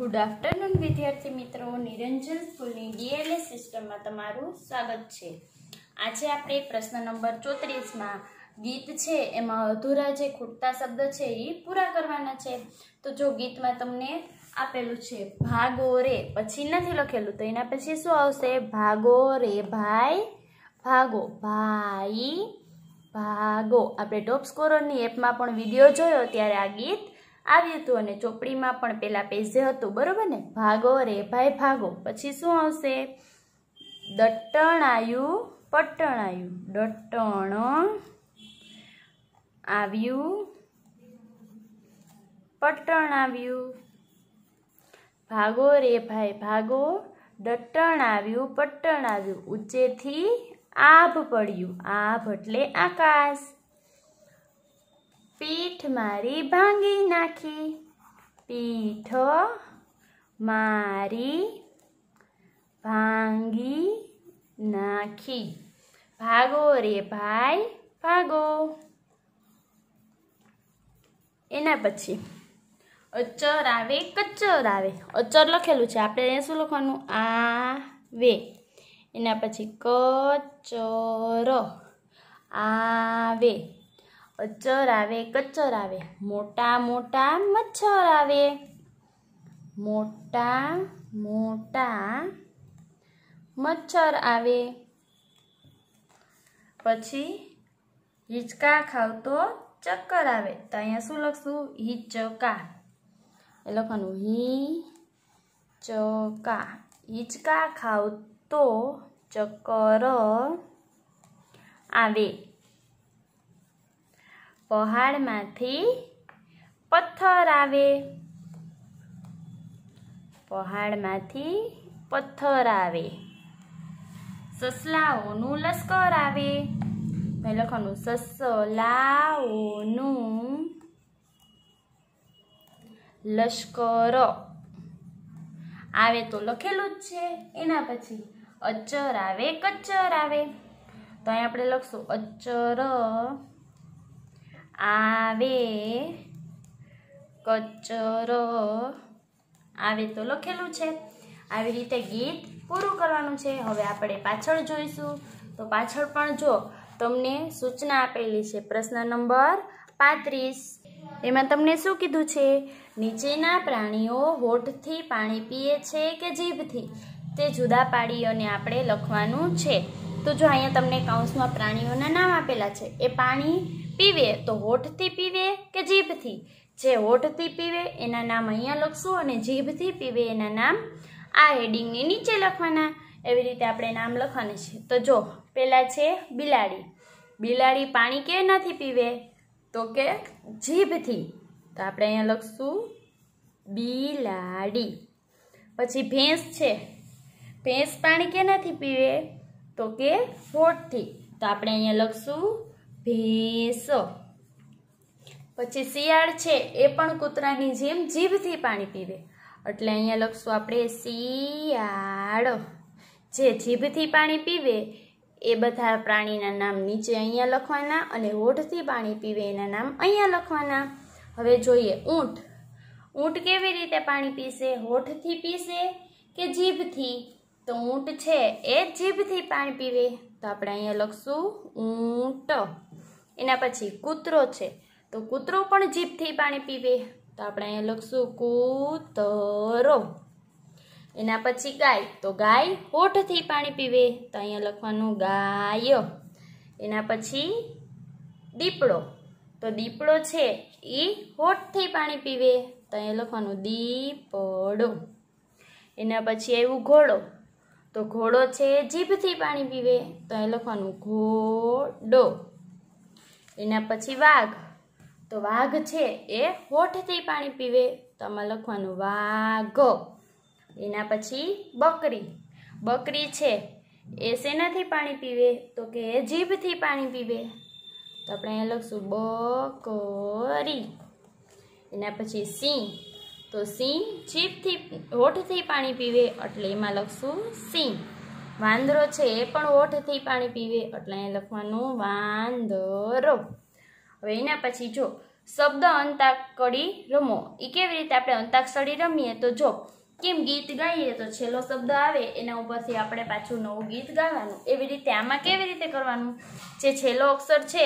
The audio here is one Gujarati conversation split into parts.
ગુડ આફ્ટરનૂન વિદ્યાર્થી મિત્રો નિરંજન સ્કૂલની ડીએલએસ સિસ્ટમમાં તમારું સ્વાગત છે આજે આપણે પ્રશ્ન નંબર ચોત્રીસમાં ગીત છે એમાં અધૂરા જે ખૂટતા શબ્દ છે એ પૂરા કરવાના છે તો જો ગીતમાં તમને આપેલું છે ભાગો રે પછી નથી લખેલું તો એના પછી શું આવશે ભાગો રે ભાઈ ભાગો ભાઈ ભાગો આપણે ટોપ સ્કોરરની એપમાં પણ વિડીયો જોયો ત્યારે આ ગીત આવ્યું હતું અને ચોપડીમાં પણ પેલા પેજે હતું બરોબર ને ભાગો રે ભાઈ ભાગો પછી શું આવશે દટ્ટણાયું પટ્ટણાયું દટ્ટણ આવ્યું પટ્ટણ આવ્યું ભાગો રે ભાઈ ભાગો દટ્ટણ આવ્યું પટ્ટણ આવ્યું ઉચ્ચેથી આભ પડ્યું આભ એટલે આકાશ પીઠ મારી ભાંગી નાખી પીઠો મારી ભાંગી નાખી ભાગો રે ભાઈ ભાગો એના પછી અચર આવે કચર આવે અચર લખેલું છે આપણે શું લખવાનું આવે એના પછી કચર આવે અચર આવે કચ્છર આવે મોટા મોટા મચ્છર આવે મોટા મોટા મચ્છર આવે પછી હિંચકા ખાવતો ચક્કર આવે તો અહીંયા શું લખશું હિચકા એ લખવાનું હી ચકા હિંચકા ખાવતો ચક્કર આવે પહાડમાંથી પથ્થર આવે પહાડમાંથી પથ્થર આવે સસલાઓનું લશ્કર આવે ભાઈ લખવાનું સસલાઓનું લશ્કર આવે તો લખેલું જ છે એના પછી અચર આવે કચ્ચર આવે તો અહીં આપણે લખશું અચર આવે કચરો આવે તો લખેલું છે આવી રીતે ગીત પૂરું કરવાનું છે હવે આપણે પાછળ જોઈશું તો પાછળ પણ જો તમને સૂચના આપેલી છે પ્રશ્ન નંબર પાંત્રીસ એમાં તમને શું કીધું છે નીચેના પ્રાણીઓ હોઠથી પાણી પીએ છે કે જીભથી તે જુદા પાડી અને આપણે લખવાનું છે તો જો અહીંયા તમને કાઉન્સમાં પ્રાણીઓના નામ આપેલા છે એ પાણી પીવે તો હોઠથી પીવે કે જીભથી જે હોઠથી પીવે એના નામ અહીંયા લખશું અને જીભથી પીવે એના નામ આ હેડિંગની નીચે લખવાના એવી રીતે આપણે નામ લખવાના છે તો જો પહેલાં છે બિલાડી બિલાડી પાણી કેનાથી પીવે તો કે જીભથી તો આપણે અહીંયા લખશું બિલાડી પછી ભેંસ છે ભેંસ પાણી કેનાથી પીવે તો કે હોઠથી તો આપણે અહીંયા લખશું ભેંસો પછી શિયાળ છે એ પણ કૂતરાની જેમ જીભથી પાણી પીવે એટલે અહીંયા લખશું આપણે શિયાળ જે જીભથી પાણી પીવે એ બધા પ્રાણીના નામ નીચે અહીંયા લખવાના અને હોઠથી પાણી પીવે એના નામ અહીંયા લખવાના હવે જોઈએ ઊંટ ઊંટ કેવી રીતે પાણી પીશે હોઠથી પીશે કે જીભથી તો ઊંટ છે એ જીભથી પાણી પીવે તો આપણે અહીંયા લખશું ઊંટ એના પછી કૂતરો છે તો કૂતરો પણ જીભથી પાણી પીવે તો આપણે અહીંયા લખશું કૂતરો એના પછી ગાય તો ગાય હોઠથી પાણી પીવે તો અહીંયા લખવાનું ગાય એના પછી દીપડો તો દીપડો છે એ હોઠથી પાણી પીવે તો અહીંયા લખવાનું દીપડો એના પછી આવ્યું ઘોડો તો ઘોડો છે જીભથી પાણી પીવે તો એ લખવાનું ઘોડો એના પછી વાઘ તો વાઘ છે એ હોઠથી પાણી પીવે તો આમાં લખવાનું વાઘો એના પછી બકરી બકરી છે એ શેનાથી પાણી પીવે તો કે જીભથી પાણી પીવે તો આપણે અહીંયા લખશું બકરી એના પછી સિંહ તો સિંહ જીભથી ઓઠથી પાણી પીવે એટલે એમાં લખશું સિંહ વાંદરો છે એ પણ હોઠથી પાણી પીવે એટલે અહીંયા લખવાનું વાંદરો હવે એના પછી જો શબ્દ અંતાક્ષરી રમો એ કેવી રીતે આપણે અંતાક્ષરી રમીએ તો જો કેમ ગીત ગાઈએ તો છેલ્લો શબ્દ આવે એના ઉપરથી આપણે પાછું નવું ગીત ગાવાનું એવી રીતે આમાં કેવી રીતે કરવાનું જે છેલ્લો અક્ષર છે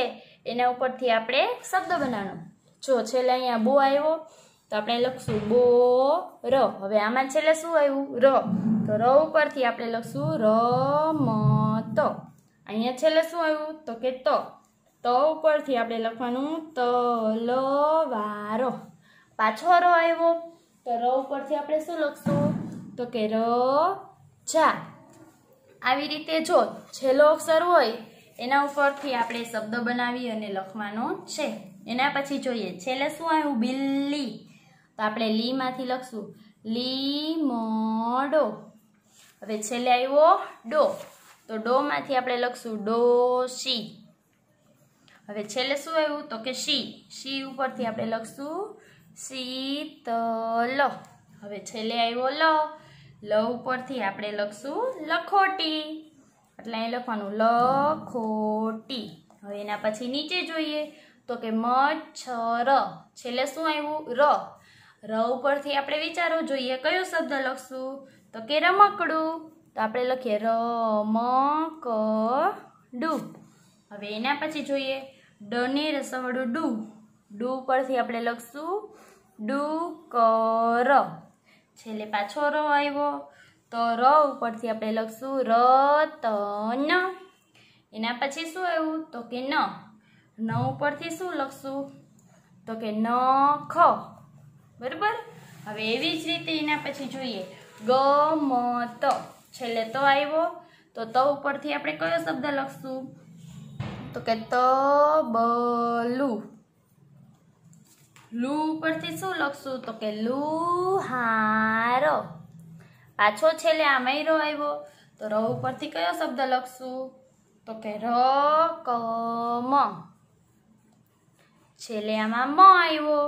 એના ઉપરથી આપણે શબ્દ બનાવવાનો જો છેલ્લે અહીંયા બો આવ્યો તો આપણે લખશું બો ર હવે આમાં છેલ્લે શું આવ્યું ર તો ર ઉપરથી આપણે લખશું ર મ તો અહીંયા છેલ્લે શું આવ્યું તો કે ત ત ઉપરથી આપણે લખવાનું વારો પાછો ર આવ્યો તો ર ઉપરથી આપણે શું લખશું તો કે ર જા આવી રીતે જો છેલ્લો અક્ષર હોય એના ઉપરથી આપણે શબ્દ બનાવી અને લખવાનો છે એના પછી જોઈએ છેલ્લે શું આવ્યું બિલ્લી તો આપણે લીમાંથી લખશું લીમોડો હવે છેલ્લે આવ્યો ડો તો ડોમાંથી આપણે લખશું ડો ડોશી હવે છેલ્લે શું આવ્યું તો કે શી શી ઉપરથી આપણે લખશું શીતલ હવે છેલ્લે આવ્યો લ લ ઉપરથી આપણે લખશું લખોટી એટલે અહીં લખવાનું લખોટી હવે એના પછી નીચે જોઈએ તો કે મચ્છર છેલ્લે શું આવ્યું ર ર ઉપરથી આપણે વિચારવું જોઈએ કયો શબ્દ લખશું તો કે રમકડું તો આપણે લખીએ ર મ ક ડુ હવે એના પછી જોઈએ ડને રસવાળું ડુ ડુ પરથી આપણે લખશું ડુ ક ર છેલ્લે પાછો ર આવ્યો તો ર ઉપરથી આપણે લખશું ર ત ન એના પછી શું આવ્યું તો કે ન ન ઉપરથી શું લખશું તો કે ન ખ બરાબર હવે એવી જ રીતે એના પછી જોઈએ ગ ગમત છેલ્લે તો આવ્યો તો ત ઉપરથી આપણે કયો શબ્દ લખશું તો કે તબલું લુ ઉપરથી શું લખશું તો કે લુહાર પાછો છેલ્લે આમાં રો આવ્યો તો ર ઉપરથી કયો શબ્દ લખશું તો કે ર ક મ છેલ્લે આમાં મ આવ્યો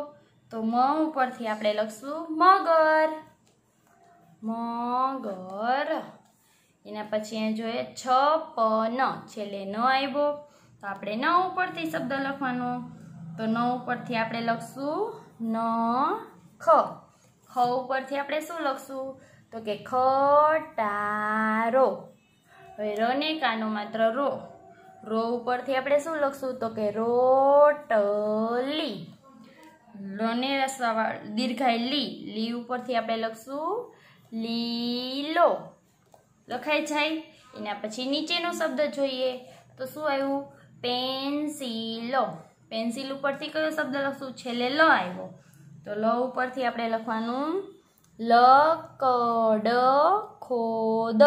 તો મ ઉપરથી આપણે લખશું મગર મગર એના પછી અહીંયા જોઈએ છ પ ન છેલ્લે ન આવ્યો તો આપણે ન ઉપરથી શબ્દ લખવાનો તો ન ઉપરથી આપણે લખશું ન ખ ખ ઉપરથી આપણે શું લખશું તો કે ખટારો હવે ર ને કાનો માત્ર રો રો ઉપરથી આપણે શું લખશું તો કે રોટલી લોને રસવાવાળો દીર્ઘાય લી લી ઉપરથી આપણે લખશું લીલો લખાઈ જાય એના પછી નીચેનો શબ્દ જોઈએ તો શું આવ્યું પેન્સિલો પેન્સિલ ઉપરથી કયો શબ્દ લખશું છેલ્લે લ આવ્યો તો લ ઉપરથી આપણે લખવાનું લકડ ખોદ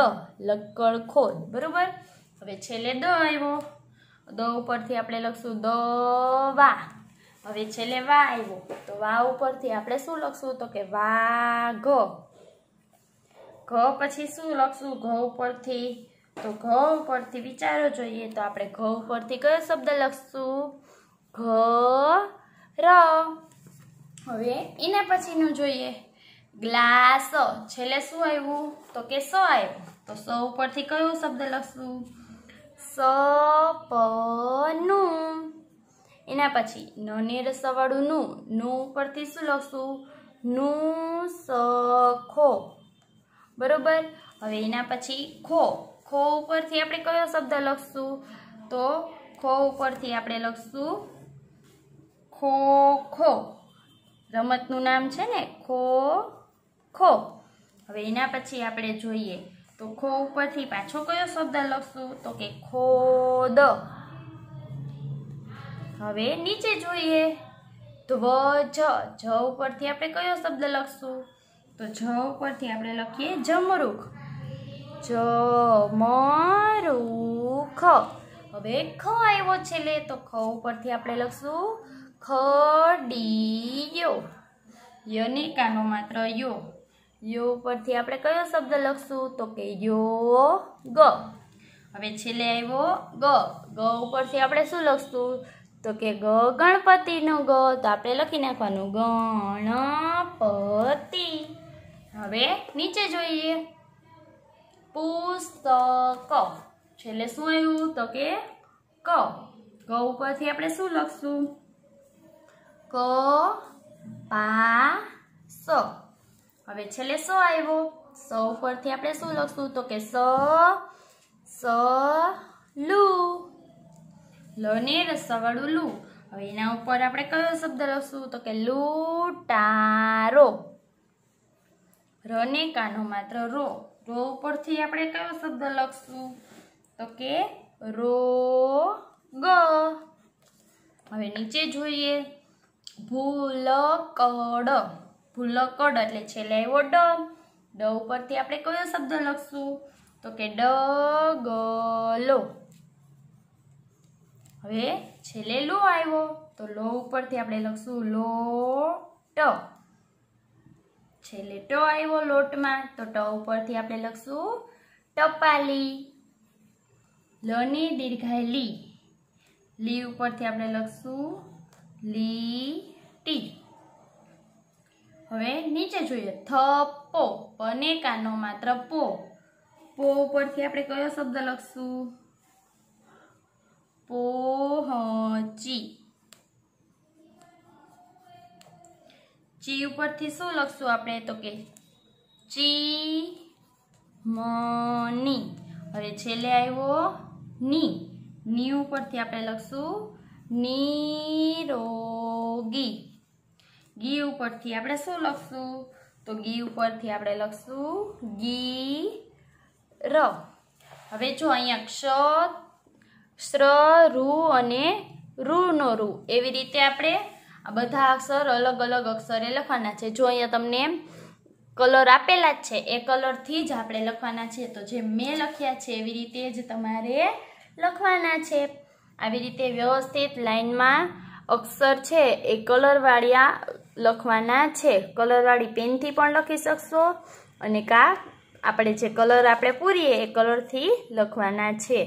લકડ ખોદ બરાબર હવે છેલ્લે દ આવ્યો દ ઉપરથી આપણે લખશું દવા હવે છેલ્લે વા આવ્યો તો વા ઉપરથી આપણે શું લખશું તો કે વા ઘ ઘ પછી શું લખશું ઘ ઉપરથી તો ઘ ઉપરથી વિચારો જોઈએ તો આપણે ઘ ઉપરથી કયો શબ્દ લખશું ઘ ર હવે એને પછીનું જોઈએ ગ્લાસ છેલ્લે શું આવ્યું તો કે સ આવ્યું તો સ ઉપરથી કયો શબ્દ લખશું સપનું એના પછી નને રસાવાળું નું નું ઉપરથી શું લખશું નું સખો બરોબર હવે એના પછી ખો ખો ઉપરથી આપણે કયો શબ્દ લખશું તો ખો ઉપરથી આપણે લખશું ખો ખો રમતનું નામ છે ને ખો ખો હવે એના પછી આપણે જોઈએ તો ખો ઉપરથી પાછો કયો શબ્દ લખશું તો કે ખોદ હવે નીચે જોઈએ ધ્વજ જ ઉપરથી આપણે કયો શબ્દ લખશું તો જ ઉપરથી આપણે લખીએ જમરૂખ જ મરૂખ હવે ખ આવ્યો છેલ્લે તો ખ ઉપરથી આપણે લખશું ખડીયો યને કાનો માત્ર યો યો ઉપરથી આપણે કયો શબ્દ લખશું તો કે યો ગ હવે છેલ્લે આવ્યો ગ ગ ઉપરથી આપણે શું લખશું તો કે ગ ગણપતિનું ગ તો આપણે લખી નાખવાનું ગણપતિ હવે નીચે જોઈએ પુસ્તક છેલ્લે શું આવ્યું તો કે ક ક ઉપરથી આપણે શું લખશું ક પા સ હવે છેલ્લે સ આવ્યો સ ઉપરથી આપણે શું લખશું તો કે સ સ લુ લને સવડું લુ હવે એના ઉપર આપણે કયો શબ્દ લખશું તો કે લૂંટારો રને કાનો માત્ર રો રો ઉપરથી આપણે કયો શબ્દ લખશું તો કે રો ગ હવે નીચે જોઈએ ભૂલકડ ભૂલકડ એટલે છેલ્લે આવ્યો ડ ડ ઉપરથી આપણે કયો શબ્દ લખશું તો કે ડ ગ લો હવે છેલ્લે લો આવ્યો તો લો ઉપરથી આપણે લખશું લો ટ છેલ્લે ટ આવ્યો લોટમાં તો ટ ઉપરથી આપણે લખશું ટપાલી લની દીર્ઘાય લી લી ઉપરથી આપણે લખશું લી ટી હવે નીચે જોઈએ થપો પને કાનો માત્ર પો પો ઉપરથી આપણે કયો શબ્દ લખશું પહોંચી ચી ઉપરથી શું લખશું આપણે તો કે ચી મની હવે છેલ્લે આવ્યો ની ની ઉપરથી આપણે લખશું નિરોગી ઘી ઉપરથી આપણે શું લખશું તો ઘી ઉપરથી આપણે લખશું ગી ર હવે જો અહીંયા ક્ષત શ્ર રૂ અને રૂનો રૂ એવી રીતે આપણે આ બધા અક્ષર અલગ અલગ અક્ષરે લખવાના છે જો અહીંયા તમને કલર આપેલા જ છે એ કલરથી જ આપણે લખવાના છે તો જે મેં લખ્યા છે એવી રીતે જ તમારે લખવાના છે આવી રીતે વ્યવસ્થિત લાઇનમાં અક્ષર છે એ કલરવાળિયા લખવાના છે કલરવાળી પેનથી પણ લખી શકશો અને કા આપણે જે કલર આપણે પૂરીએ એ કલરથી લખવાના છે